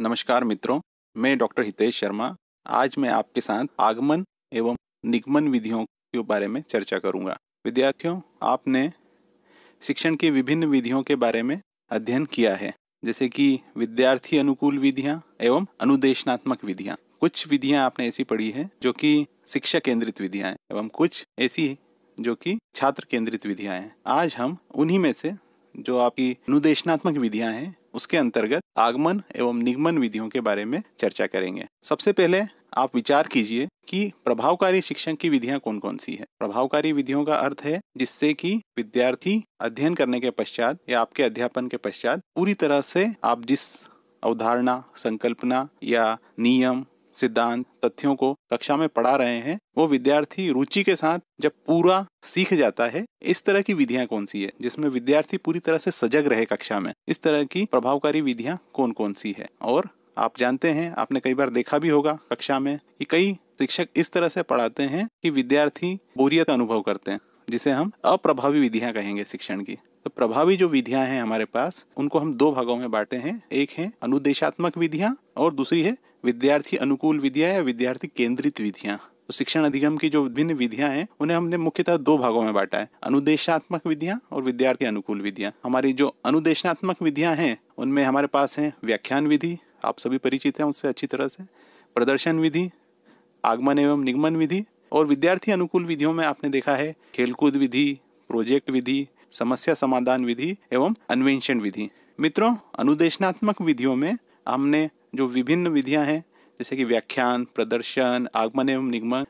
नमस्कार मित्रों मैं डॉक्टर हितेश शर्मा आज मैं आपके साथ आगमन एवं निगमन विधियों के बारे में चर्चा करूंगा विद्यार्थियों आपने शिक्षण की विभिन्न विधियों के बारे में अध्ययन किया है जैसे कि विद्यार्थी अनुकूल विधियां एवं अनुदेशनात्मक विधियां कुछ विधियां आपने ऐसी पढ़ी है जो कि शिक्षा केंद्रित विधियां हैं एवं कुछ ऐसी जो कि छात्र केंद्रित विधियां हैं आज हम उन्हीं में से जो आपकी अनुदेशनात्मक विधियां हैं उसके अंतर्गत आगमन एवं निगमन विधियों के बारे में चर्चा करेंगे सबसे पहले आप विचार कीजिए कि प्रभावकारी शिक्षण की विधियां कौन कौन सी है प्रभावकारी विधियों का अर्थ है जिससे कि विद्यार्थी अध्ययन करने के पश्चात या आपके अध्यापन के पश्चात पूरी तरह से आप जिस अवधारणा संकल्पना या नियम सिद्धांत तथ्यों को कक्षा में पढ़ा रहे हैं वो विद्यार्थी रुचि के साथ जब पूरा सीख जाता है इस तरह की विधियां कौन सी है जिसमें विद्यार्थी पूरी तरह से सजग रहे कक्षा में इस तरह की प्रभावकारी विधियां कौन कौन सी है और आप जानते हैं आपने कई बार देखा भी होगा कक्षा में कि कई शिक्षक इस तरह से पढ़ाते हैं कि विद्यार्थी बोरियत अनुभव करते हैं जिसे हम अप्रभावी विधियां कहेंगे शिक्षण की तो प्रभावी जो विधियां हैं हमारे पास उनको हम दो भागों में बांटे हैं एक है अनुदेशात्मक विधियां और दूसरी है विद्यार्थी अनुकूल विधियां या विद्यार्थी केंद्रित विधियां तो शिक्षण अधिगम की जो विभिन्न विधियां हैं उन्हें हमने मुख्यतः दो भागों में बांटा है अनुदेशात्मक विधियां और विद्यार्थी अनुकूल विधियां हमारी जो अनुदेशात्मक विधियां हैं उनमें हमारे पास है व्याख्यान विधि आप सभी परिचित हैं उससे अच्छी तरह से प्रदर्शन विधि आगमन एवं निगमन विधि और विद्यार्थी अनुकूल विधियों में आपने देखा है खेलकूद विधि प्रोजेक्ट विधि समस्या समाधान विधि एवं अन्वेषण विधि मित्रों अनुदेशनात्मक विधियों में हमने जो विभिन्न विधियां हैं जैसे कि व्याख्यान प्रदर्शन आगमन एवं निगमन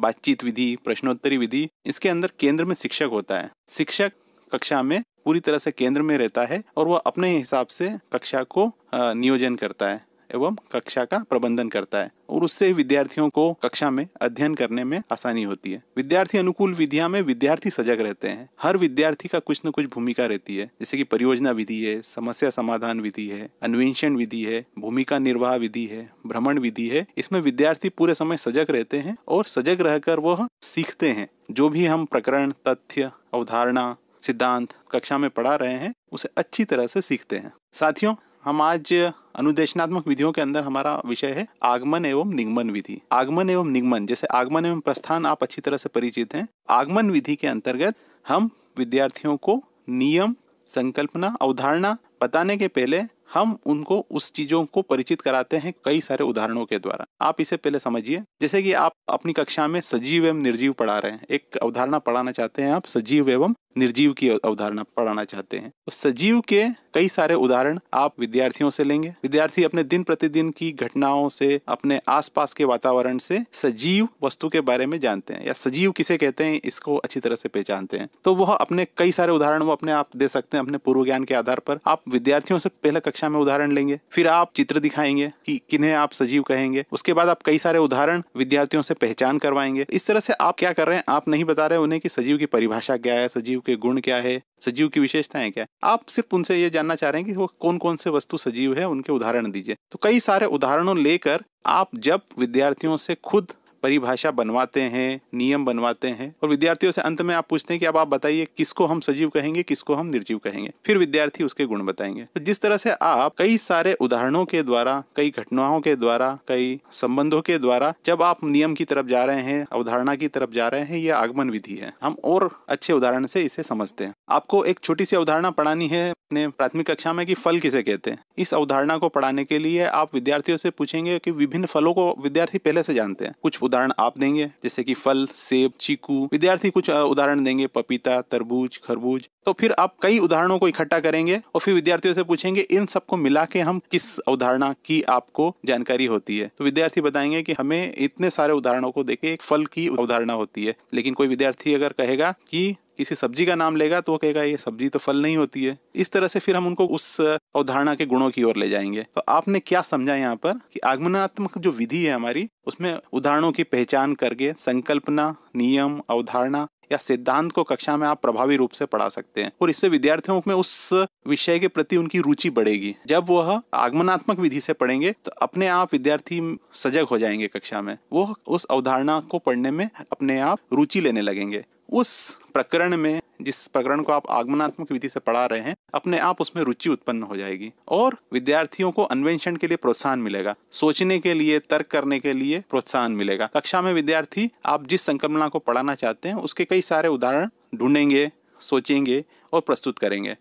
बातचीत विधि प्रश्नोत्तरी विधि इसके अंदर केंद्र में शिक्षक होता है शिक्षक कक्षा में पूरी तरह से केंद्र में रहता है और वह अपने हिसाब से कक्षा को नियोजन करता है एवं कक्षा का प्रबंधन करता है और उससे विद्यार्थियों को कक्षा में अध्ययन करने में आसानी होती है विद्यार्थी अनुकूल विधिया में विद्यार्थी सजग रहते हैं हर विद्यार्थी का कुछ न कुछ भूमिका रहती है जैसे कि परियोजना विधि है समस्या समाधान विधि है अन्वेषण विधि है भूमिका निर्वाह विधि है भ्रमण विधि है इसमें विद्यार्थी पूरे समय सजग रहते हैं और सजग रहकर वह सीखते हैं जो भी हम प्रकरण तथ्य अवधारणा सिद्धांत कक्षा में पढ़ा रहे हैं उसे अच्छी तरह से सीखते हैं साथियों हम आज अनुदेशनात्मक विधियों के अंदर हमारा विषय है आगमन एवं निगमन विधि आगमन एवं निगमन जैसे आगमन एवं प्रस्थान आप अच्छी तरह से परिचित हैं आगमन विधि के अंतर्गत हम विद्यार्थियों को नियम संकल्पना अवधारणा बताने के पहले हम उनको उस चीजों को परिचित कराते हैं कई सारे उदाहरणों के द्वारा आप इसे पहले समझिए जैसे कि आप अपनी कक्षा में सजीव एवं निर्जीव पढ़ा रहे हैं एक अवधारणा पढ़ाना चाहते हैं आप सजीव एवं निर्जीव की अवधारणा पढ़ाना चाहते हैं तो सजीव के कई सारे उदाहरण आप विद्यार्थियों से लेंगे विद्यार्थी अपने दिन प्रतिदिन की घटनाओं से अपने आसपास के वातावरण से सजीव वस्तु के बारे में जानते हैं या सजीव किसे कहते हैं इसको अच्छी तरह से पहचानते हैं तो वह अपने कई सारे उदाहरण वो अपने आप दे सकते हैं अपने पूर्व ज्ञान के आधार पर आप विद्यार्थियों से पहले कक्षा कक्षा में उदाहरण लेंगे फिर आप चित्र दिखाएंगे कि किन्हें आप सजीव कहेंगे उसके बाद आप कई सारे उदाहरण विद्यार्थियों से पहचान करवाएंगे इस तरह से आप क्या कर रहे हैं आप नहीं बता रहे उन्हें कि सजीव की परिभाषा क्या है सजीव के गुण क्या है सजीव की विशेषताएं क्या है आप सिर्फ उनसे ये जानना चाह रहे हैं कि वो कौन कौन से वस्तु सजीव है उनके उदाहरण दीजिए तो कई सारे उदाहरणों लेकर आप जब विद्यार्थियों से खुद परिभाषा बनवाते हैं नियम बनवाते हैं और विद्यार्थियों से अंत में आप पूछते हैं कि अब आप बताइए किसको हम सजीव कहेंगे किसको हम निर्जीव कहेंगे फिर विद्यार्थी उसके गुण बताएंगे तो जिस तरह से आप कई सारे उदाहरणों के द्वारा कई घटनाओं के द्वारा कई संबंधों के द्वारा जब आप नियम की तरफ जा रहे हैं अवधारणा की तरफ जा रहे हैं यह आगमन विधि है हम और अच्छे उदाहरण से इसे समझते हैं आपको एक छोटी सी अवधारणा पढ़ानी है अपने प्राथमिक कक्षा में कि फल किसे कहते हैं इस अवधारणा को पढ़ाने के लिए आप विद्यार्थियों से पूछेंगे कि विभिन्न फलों को विद्यार्थी पहले से जानते हैं कुछ उदाहरण आप देंगे जैसे कि फल सेब चीकू विद्यार्थी कुछ उदाहरण देंगे पपीता तरबूज खरबूज तो फिर आप कई उदाहरणों को इकट्ठा करेंगे और फिर विद्यार्थियों से पूछेंगे इन सबको मिला के हम किस अवधारणा की आपको जानकारी होती है तो विद्यार्थी बताएंगे कि हमें इतने सारे उदाहरणों को देखे एक फल की अवधारणा होती है लेकिन कोई विद्यार्थी अगर कहेगा कि किसी सब्जी का नाम लेगा तो वो कहेगा ये सब्जी तो फल नहीं होती है इस तरह से फिर हम उनको उस अवधारणा के गुणों की ओर ले जाएंगे तो आपने क्या समझा यहाँ पर कि आगमनात्मक जो विधि है हमारी उसमें उदाहरणों की पहचान करके संकल्पना नियम अवधारणा या सिद्धांत को कक्षा में आप प्रभावी रूप से पढ़ा सकते हैं और इससे विद्यार्थियों में उस विषय के प्रति उनकी रुचि बढ़ेगी जब वह आगमनात्मक विधि से पढ़ेंगे तो अपने आप विद्यार्थी सजग हो जाएंगे कक्षा में वो उस अवधारणा को पढ़ने में अपने आप रुचि लेने लगेंगे उस प्रकरण में जिस प्रकरण को आप आगमनात्मक विधि से पढ़ा रहे हैं अपने आप उसमें रुचि उत्पन्न हो जाएगी और विद्यार्थियों को अन्वेषण के लिए प्रोत्साहन मिलेगा सोचने के लिए तर्क करने के लिए प्रोत्साहन मिलेगा कक्षा में विद्यार्थी आप जिस संकल्पना को पढ़ाना चाहते हैं उसके कई सारे उदाहरण ढूंढेंगे सोचेंगे और प्रस्तुत करेंगे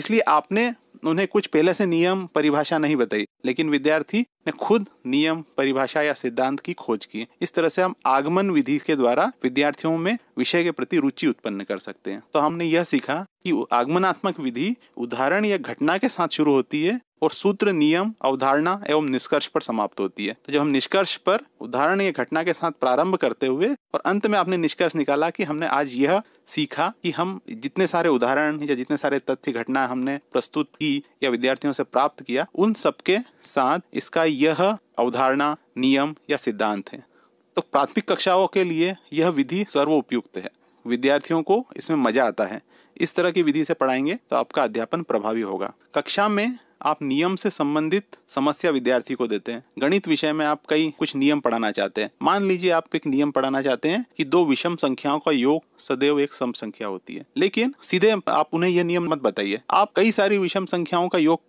इसलिए आपने उन्हें कुछ पहले से नियम परिभाषा नहीं बताई लेकिन विद्यार्थी ने खुद नियम परिभाषा या सिद्धांत की खोज की इस तरह से हम आगमन विधि के द्वारा विद्यार्थियों में विषय के प्रति रुचि उत्पन्न कर सकते हैं तो हमने यह सीखा कि आगमनात्मक विधि उदाहरण या घटना के साथ शुरू होती है और सूत्र नियम अवधारणा एवं निष्कर्ष पर समाप्त होती है तो जब हम निष्कर्ष पर उदाहरण या घटना के साथ प्रारंभ करते हुए और अंत में आपने निष्कर्ष निकाला कि हमने आज यह सीखा कि हम जितने सारे उदाहरण या जितने सारे तथ्य घटना हमने प्रस्तुत की या विद्यार्थियों से प्राप्त किया उन सबके साथ इसका यह अवधारणा नियम या सिद्धांत है तो प्राथमिक कक्षाओं के लिए यह विधि सर्व उपयुक्त है विद्यार्थियों को इसमें मजा आता है इस तरह की विधि से पढ़ाएंगे तो आपका अध्यापन प्रभावी होगा कक्षा में आप नियम से संबंधित समस्या विद्यार्थी को देते हैं गणित विषय में आप कई कुछ नियम पढ़ाना चाहते हैं मान लीजिए आप एक नियम पढ़ाना चाहते हैं कि दो विषम संख्याओं का योग सदैव एक सम संख्या होती है लेकिन सीधे आप उन्हें यह नियम मत बताइए आप कई सारी विषम संख्याओं का योग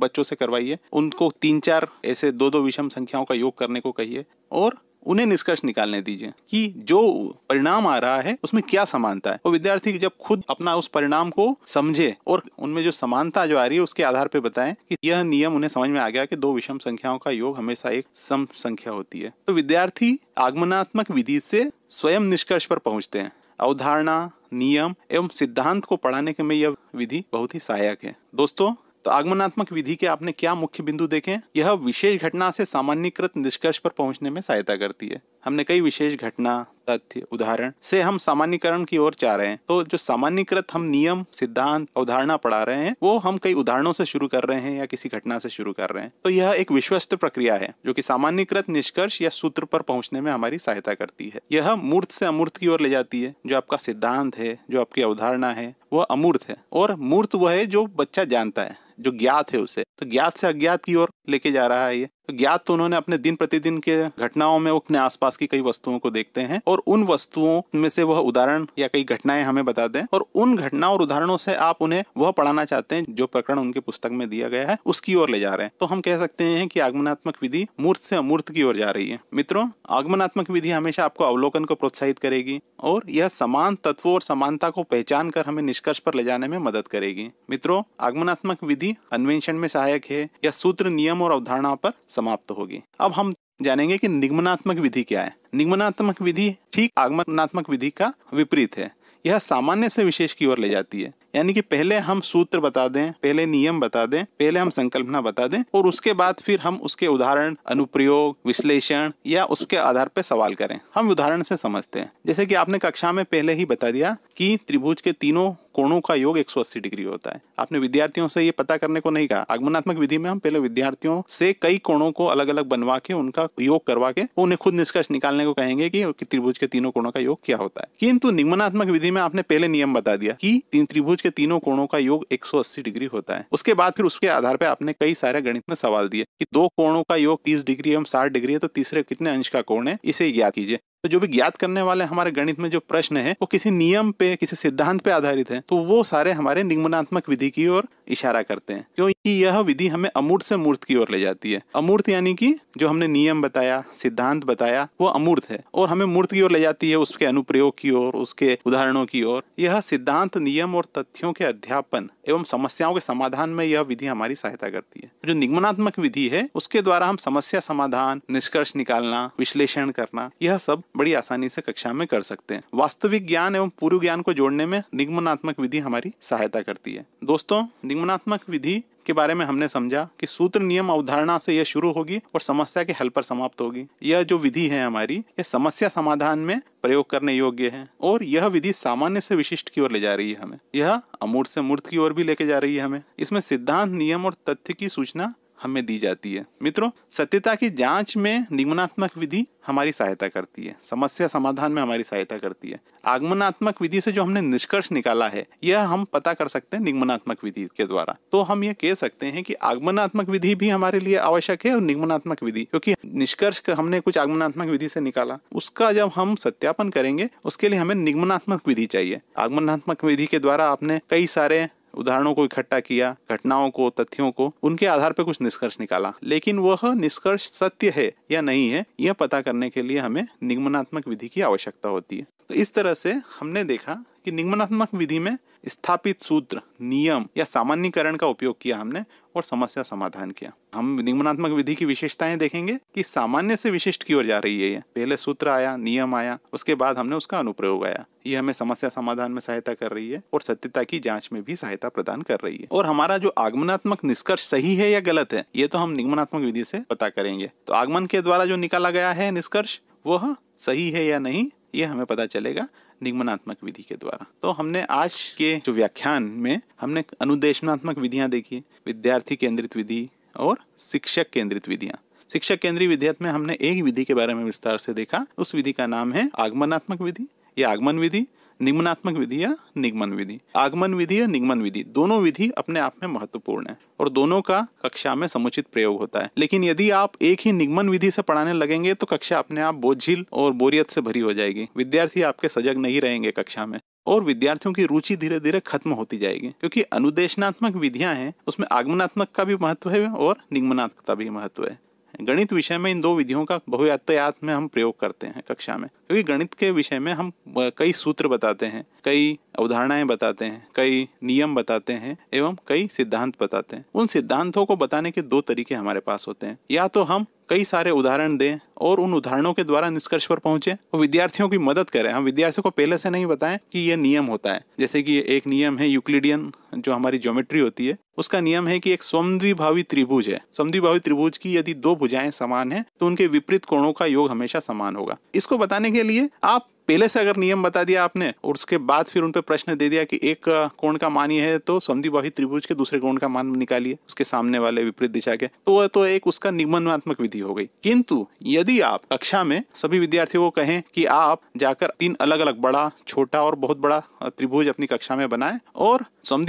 बच्चों से करवाइए उनको तीन चार ऐसे दो दो विषम संख्याओं का योग करने को कहिए और उन्हें निष्कर्ष निकालने दीजिए कि जो परिणाम आ रहा है उसमें क्या समानता है वो विद्यार्थी जब खुद अपना उस परिणाम को समझे और उनमें जो समानता जो आ रही है उसके आधार पर बताएं कि यह नियम उन्हें समझ में आ गया कि दो विषम संख्याओं का योग हमेशा एक सम संख्या होती है तो विद्यार्थी आगमनात्मक विधि से स्वयं निष्कर्ष पर पहुंचते हैं अवधारणा नियम एवं सिद्धांत को पढ़ाने के में यह विधि बहुत ही सहायक है दोस्तों तो आगमनात्मक विधि के आपने क्या मुख्य बिंदु देखे यह विशेष घटना से सामान्यकृत निष्कर्ष पर पहुंचने में सहायता करती है हमने कई विशेष घटना तथ्य उदाहरण से हम सामान्यकरण की ओर चाह रहे हैं तो जो सामान्यकृत हम नियम सिद्धांत अवधारणा पढ़ा रहे हैं वो हम कई उदाहरणों से शुरू कर रहे हैं या किसी घटना से शुरू कर रहे हैं तो यह एक विश्वस्त प्रक्रिया है जो कि सामान्यकृत निष्कर्ष या सूत्र पर पहुंचने में हमारी सहायता करती है यह मूर्त से अमूर्त की ओर ले जाती है जो आपका सिद्धांत है जो आपकी अवधारणा है वह अमूर्त है और मूर्त वह है जो बच्चा जानता है जो ज्ञात है उसे तो ज्ञात से अज्ञात की ओर लेके जा रहा है ये ज्ञात तो उन्होंने अपने दिन प्रतिदिन के घटनाओं में वो अपने आसपास की कई वस्तुओं को देखते हैं और उन वस्तुओं में से वह उदाहरण या कई घटनाएं हमें बता दें और उन घटना और उदाहरणों से आप उन्हें वह पढ़ाना चाहते हैं जो प्रकरण उनके पुस्तक में दिया गया है उसकी ओर ले जा रहे हैं तो हम कह सकते हैं कि आगमनात्मक विधि मूर्त से अमूर्त की ओर जा रही है मित्रों आगमनात्मक विधि हमेशा आपको अवलोकन को प्रोत्साहित करेगी और यह समान तत्वों और समानता को पहचान कर हमें निष्कर्ष पर ले जाने में मदद करेगी मित्रों आगमनात्मक विधि अन्वेषण में सहायक है यह सूत्र नियम और अवधारणा पर समाप्त होगी अब हम जानेंगे कि निगमनात्मक विधि क्या है निगमनात्मक विधि ठीक आगमनात्मक विधि का विपरीत है यह सामान्य से विशेष की ओर ले जाती है यानी कि पहले हम सूत्र बता दें पहले नियम बता दें पहले हम संकल्पना बता दें और उसके बाद फिर हम उसके उदाहरण अनुप्रयोग विश्लेषण या उसके आधार पर सवाल करें हम उदाहरण से समझते हैं जैसे कि आपने कक्षा में पहले ही बता दिया कि त्रिभुज के तीनों कोणों का योग 180 डिग्री होता है आपने विद्यार्थियों से ये पता करने को नहीं कहा आगमनात्मक विधि में हम पहले विद्यार्थियों से कई कोणों को अलग अलग बनवा के उनका योग करवा के उन्हें खुद निष्कर्ष निकालने को कहेंगे कि त्रिभुज के तीनों कोणों का योग क्या होता है किंतु निगमनात्मक विधि में आपने पहले नियम बता दिया कि तीन त्रिभुज के तीनों कोणों का योग एक डिग्री होता है उसके बाद फिर उसके आधार पर आपने कई सारे गणित में सवाल दिए कि दो कोणों का योग तीस डिग्री एवं साठ डिग्री है तो तीसरे कितने अंश का कोण है इसे याद कीजिए तो जो भी ज्ञात करने वाले हमारे गणित में जो प्रश्न है वो किसी नियम पे किसी सिद्धांत पे आधारित है तो वो सारे हमारे निगमनात्मक विधि की ओर इशारा करते हैं क्योंकि यह विधि हमें अमूर्त से मूर्त की ओर ले जाती है अमूर्त यानी कि जो हमने नियम बताया सिद्धांत बताया वो अमूर्त है और हमें मूर्त की ओर ले जाती है उसके अनुप्रयोग की ओर उसके उदाहरणों की ओर यह सिद्धांत नियम और तथ्यों के अध्यापन एवं समस्याओं के समाधान में यह विधि हमारी सहायता करती है जो निगमनात्मक विधि है उसके द्वारा हम समस्या समाधान निष्कर्ष निकालना विश्लेषण करना यह सब बड़ी आसानी से कक्षा में कर सकते हैं वास्तविक ज्ञान एवं पूर्व ज्ञान को जोड़ने में निगमनात्मक विधि हमारी सहायता करती है दोस्तों निगमनात्मक विधि के बारे में हमने समझा कि सूत्र नियम अवधारणा से यह शुरू होगी और समस्या के हल पर समाप्त होगी यह जो विधि है हमारी यह समस्या समाधान में प्रयोग करने योग्य है और यह विधि सामान्य से विशिष्ट की ओर ले जा रही है हमें यह अमूर्त से मूर्त की ओर भी लेके जा रही है हमें इसमें सिद्धांत नियम और तथ्य की सूचना हमें दी जाती है मित्रों सत्यता की जांच में निगमनात्मक विधि हमारी सहायता करती है समस्या समाधान में हमारी सहायता करती है आगमनात्मक विधि से जो हमने निष्कर्ष निकाला है यह हम पता कर सकते हैं निगमनात्मक विधि के द्वारा तो हम ये कह सकते हैं कि आगमनात्मक विधि भी हमारे लिए आवश्यक है और निगमनात्मक विधि क्योंकि निष्कर्ष हमने कुछ आगमनात्मक विधि से निकाला उसका जब हम सत्यापन करेंगे उसके लिए हमें निगमनात्मक विधि चाहिए आगमनात्मक विधि के द्वारा आपने कई सारे उदाहरणों को इकट्ठा किया घटनाओं को तथ्यों को उनके आधार पर कुछ निष्कर्ष निकाला लेकिन वह निष्कर्ष सत्य है या नहीं है यह पता करने के लिए हमें निगमनात्मक विधि की आवश्यकता होती है तो इस तरह से हमने देखा कि निगमनात्मक विधि में स्थापित सूत्र नियम या सामान्यकरण का उपयोग किया हमने और समस्या समाधान किया हम निगमनात्मक विधि की विशेषताएं देखेंगे कि सामान्य से विशिष्ट की ओर जा रही है ये पहले सूत्र आया नियम आया उसके बाद हमने उसका अनुप्रयोग आया ये हमें समस्या समाधान में सहायता कर रही है और सत्यता की जांच में भी सहायता प्रदान कर रही है और हमारा जो आगमनात्मक निष्कर्ष सही है या गलत है ये तो हम निगमनात्मक विधि से पता करेंगे तो आगमन के द्वारा जो निकाला गया है निष्कर्ष वह सही है या नहीं ये हमें पता चलेगा निगमनात्मक विधि के द्वारा तो हमने आज के जो व्याख्यान में हमने अनुदेशनात्मक विधियां देखी विद्यार्थी केंद्रित विधि और शिक्षक केंद्रित विधियां शिक्षक केंद्रीय विधेयक में हमने एक विधि के बारे में विस्तार से देखा उस विधि का नाम है आगमनात्मक विधि या आगमन विधि निगमनात्मक विधि या निगमन विधि आगमन विधि या निगमन विधि दोनों विधि अपने आप में महत्वपूर्ण है और दोनों का कक्षा में समुचित प्रयोग होता है लेकिन यदि आप एक ही निगमन विधि से पढ़ाने लगेंगे तो कक्षा अपने आप बोझिल और बोरियत से भरी हो जाएगी विद्यार्थी आपके सजग नहीं रहेंगे कक्षा में और विद्यार्थियों की रुचि धीरे धीरे खत्म होती जाएगी क्योंकि अनुदेशनात्मक विधियां हैं उसमें आगमनात्मक का भी महत्व है और निगमनात्मक का भी महत्व है गणित विषय में इन दो विधियों का बहुयातयात में हम प्रयोग करते हैं कक्षा में क्योंकि गणित के विषय में हम कई सूत्र बताते हैं कई अवधारणाएं बताते हैं कई नियम बताते हैं एवं कई सिद्धांत बताते हैं उन सिद्धांतों को बताने के दो तरीके हमारे पास होते हैं या तो हम कई सारे उदाहरण दें और उन उदाहरणों के द्वारा निष्कर्ष पर पहुंचे और विद्यार्थियों की मदद करें हम विद्यार्थियों को पहले से नहीं बताएं कि ये नियम होता है जैसे कि एक नियम है यूक्लिडियन जो हमारी ज्योमेट्री होती है उसका नियम है कि एक समद्विभावी त्रिभुज है समद्विभावी त्रिभुज की यदि दो भुजाएं समान है तो उनके विपरीत कोणों का योग हमेशा समान होगा इसको बताने के लिए आप पहले से अगर नियम बता दिया आपने और उसके बाद फिर उन पर प्रश्न दे दिया कि एक कोण का मान ये है तो समधिबाही त्रिभुज के दूसरे कोण का मान निकालिए उसके सामने वाले विपरीत दिशा के तो वह तो एक उसका निगमनात्मक विधि हो गई किंतु यदि आप कक्षा में सभी विद्यार्थियों को कहें कि आप जाकर तीन अलग अलग बड़ा छोटा और बहुत बड़ा त्रिभुज अपनी कक्षा में बनाए और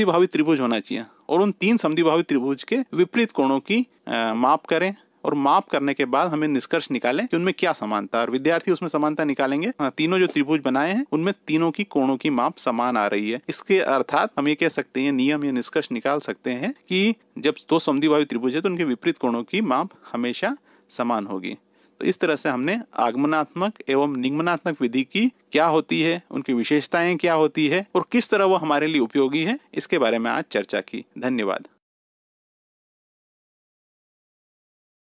भावी त्रिभुज होना चाहिए और उन तीन भावी त्रिभुज के विपरीत कोणों की माप करें और माप करने के बाद हमें निष्कर्ष निकालें कि उनमें क्या समानता और विद्यार्थी उसमें समानता निकालेंगे हाँ, तीनों जो त्रिभुज बनाए हैं उनमें तीनों की कोणों की माप समान आ रही है इसके अर्थात हम ये कह सकते हैं नियम या निष्कर्ष निकाल सकते हैं कि जब दो समधिवायु त्रिभुज है तो उनके विपरीत कोणों की माप हमेशा समान होगी तो इस तरह से हमने आगमनात्मक एवं निगमनात्मक विधि की क्या होती है उनकी विशेषताएं क्या होती है और किस तरह वो हमारे लिए उपयोगी है इसके बारे में आज चर्चा की धन्यवाद